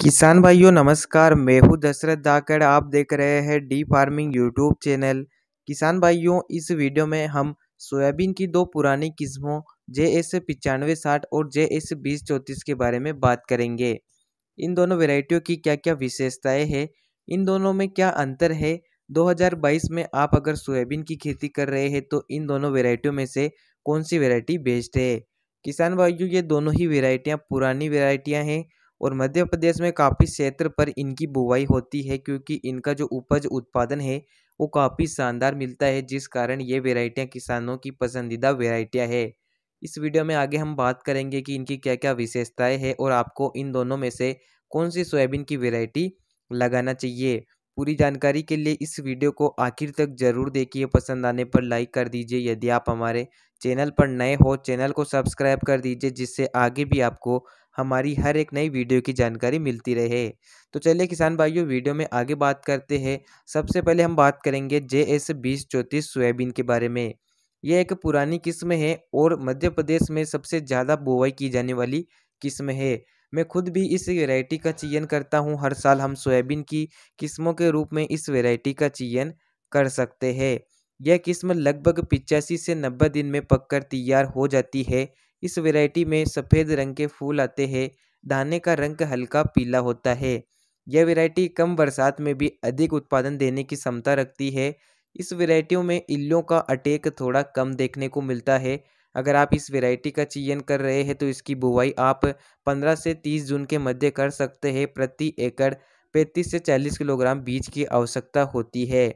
किसान भाइयों नमस्कार मैं हूं दशरथ दाकड़ आप देख रहे हैं डी फार्मिंग यूट्यूब चैनल किसान भाइयों इस वीडियो में हम सोयाबीन की दो पुरानी किस्मों जे एस पचानवे साठ और जे एस बीस चौंतीस के बारे में बात करेंगे इन दोनों वेराइटियों की क्या क्या विशेषताएं हैं इन दोनों में क्या अंतर है 2022 में आप अगर सोयाबीन की खेती कर रहे हैं तो इन दोनों वेराइटियों में से कौन सी वेराइटी बेस्ट है किसान भाइयों ये दोनों ही वेराइटियाँ पुरानी वेराइटियाँ हैं और मध्य प्रदेश में काफ़ी क्षेत्र पर इनकी बुवाई होती है क्योंकि इनका जो उपज उत्पादन है वो काफ़ी शानदार मिलता है जिस कारण ये वेराइटियाँ किसानों की पसंदीदा वेराइटियाँ है इस वीडियो में आगे हम बात करेंगे कि इनकी क्या क्या विशेषताएं हैं और आपको इन दोनों में से कौन सी सोयाबीन की वेराइटी लगाना चाहिए पूरी जानकारी के लिए इस वीडियो को आखिर तक जरूर देखिए पसंद आने पर लाइक कर दीजिए यदि आप हमारे चैनल पर नए हो चैनल को सब्सक्राइब कर दीजिए जिससे आगे भी आपको हमारी हर एक नई वीडियो की जानकारी मिलती रहे तो चलिए किसान भाइयों वीडियो में आगे बात करते हैं सबसे पहले हम बात करेंगे जे एस बीस चौंतीस सोयाबीन के बारे में यह एक पुरानी किस्म है और मध्य प्रदेश में सबसे ज़्यादा बुवाई की जाने वाली किस्म है मैं खुद भी इस वेरायटी का चयन करता हूँ हर साल हम सोयाबीन की किस्मों के रूप में इस वेरायटी का चयन कर सकते हैं यह किस्म लगभग पिचासी से नब्बे दिन में पककर तैयार हो जाती है इस वैरायटी में सफ़ेद रंग के फूल आते हैं दाने का रंग हल्का पीला होता है यह वैरायटी कम बरसात में भी अधिक उत्पादन देने की क्षमता रखती है इस वैरायटियों में इल्लों का अटैक थोड़ा कम देखने को मिलता है अगर आप इस वैरायटी का चयन कर रहे हैं तो इसकी बुवाई आप 15 से 30 जून के मध्य कर सकते हैं प्रति एकड़ 35 से 40 किलोग्राम बीज की आवश्यकता होती है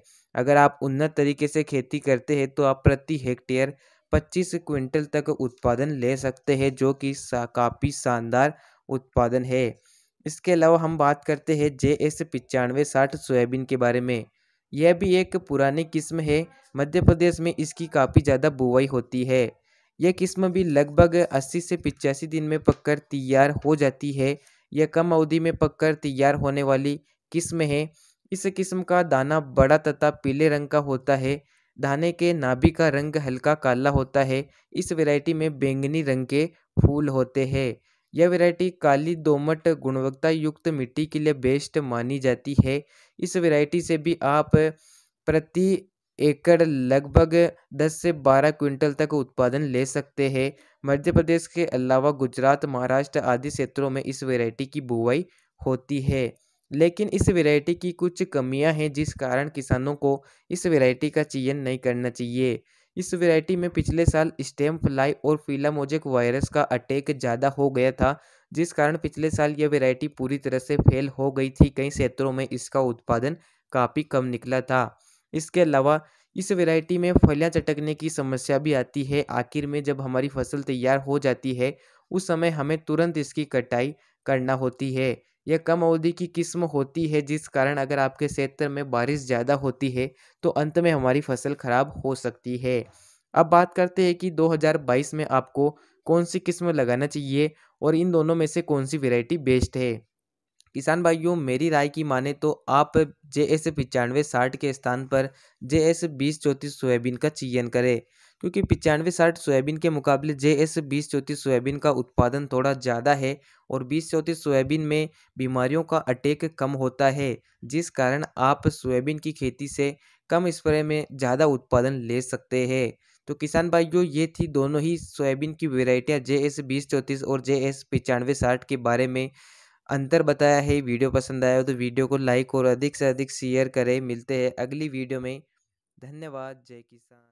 अगर आप उन्नत तरीके से खेती करते हैं तो आप प्रति हेक्टेयर पच्चीस क्विंटल तक उत्पादन ले सकते हैं जो कि काफ़ी शानदार उत्पादन है इसके अलावा हम बात करते हैं जे एस पचानवे साठ सोयाबीन के बारे में यह भी एक पुरानी किस्म है मध्य प्रदेश में इसकी काफ़ी ज़्यादा बुवाई होती है यह किस्म भी लगभग 80 से पिचासी दिन में पककर तैयार हो जाती है यह कम अवधि में पककर तैयार होने वाली किस्म है इस किस्म का दाना बड़ा तथा पीले रंग का होता है धाने के नाभि का रंग हल्का काला होता है इस वैरायटी में बैंगनी रंग के फूल होते हैं यह वैरायटी काली दोमट गुणवत्ता युक्त मिट्टी के लिए बेस्ट मानी जाती है इस वैरायटी से भी आप प्रति एकड़ लगभग 10 से 12 क्विंटल तक उत्पादन ले सकते हैं मध्य प्रदेश के अलावा गुजरात महाराष्ट्र आदि क्षेत्रों में इस वेरायटी की बुवाई होती है लेकिन इस वैरायटी की कुछ कमियां हैं जिस कारण किसानों को इस वैरायटी का चयन नहीं करना चाहिए इस वैरायटी में पिछले साल स्टेम फ्लाई और फिलामोजेक वायरस का अटैक ज़्यादा हो गया था जिस कारण पिछले साल यह वैरायटी पूरी तरह से फेल हो गई थी कई क्षेत्रों में इसका उत्पादन काफ़ी कम निकला था इसके अलावा इस वैरायटी में फलियां चटकने की समस्या भी आती है आखिर में जब हमारी फसल तैयार हो जाती है उस समय हमें तुरंत इसकी कटाई करना होती है यह कम अवधि की किस्म होती है जिस कारण अगर आपके क्षेत्र में बारिश ज़्यादा होती है तो अंत में हमारी फसल खराब हो सकती है अब बात करते हैं कि 2022 में आपको कौन सी किस्म लगाना चाहिए और इन दोनों में से कौन सी वेराइटी बेस्ट है किसान भाइयों मेरी राय की माने तो आप जे एस पचानवे साठ के स्थान पर जे एस बीस चौंतीस सोयाबीन का चयन करें क्योंकि पचानवे साठ सोयाबीन के मुकाबले जे एस बीस चौंतीस सोयाबीन का उत्पादन थोड़ा ज़्यादा है और बीस चौंतीस सोयाबीन में बीमारियों का अटैक कम होता है जिस कारण आप सोयाबीन की खेती से कम स्प्रे में ज़्यादा उत्पादन ले सकते हैं तो किसान भाइयों ये थी दोनों ही सोयाबीन की वेराइटियाँ जे एस बीस चौंतीस और जे एस पचानवे साठ के बारे में अंतर बताया है वीडियो पसंद आया हो तो वीडियो को लाइक और अधिक से अधिक शेयर करें मिलते हैं अगली वीडियो में धन्यवाद जय किसान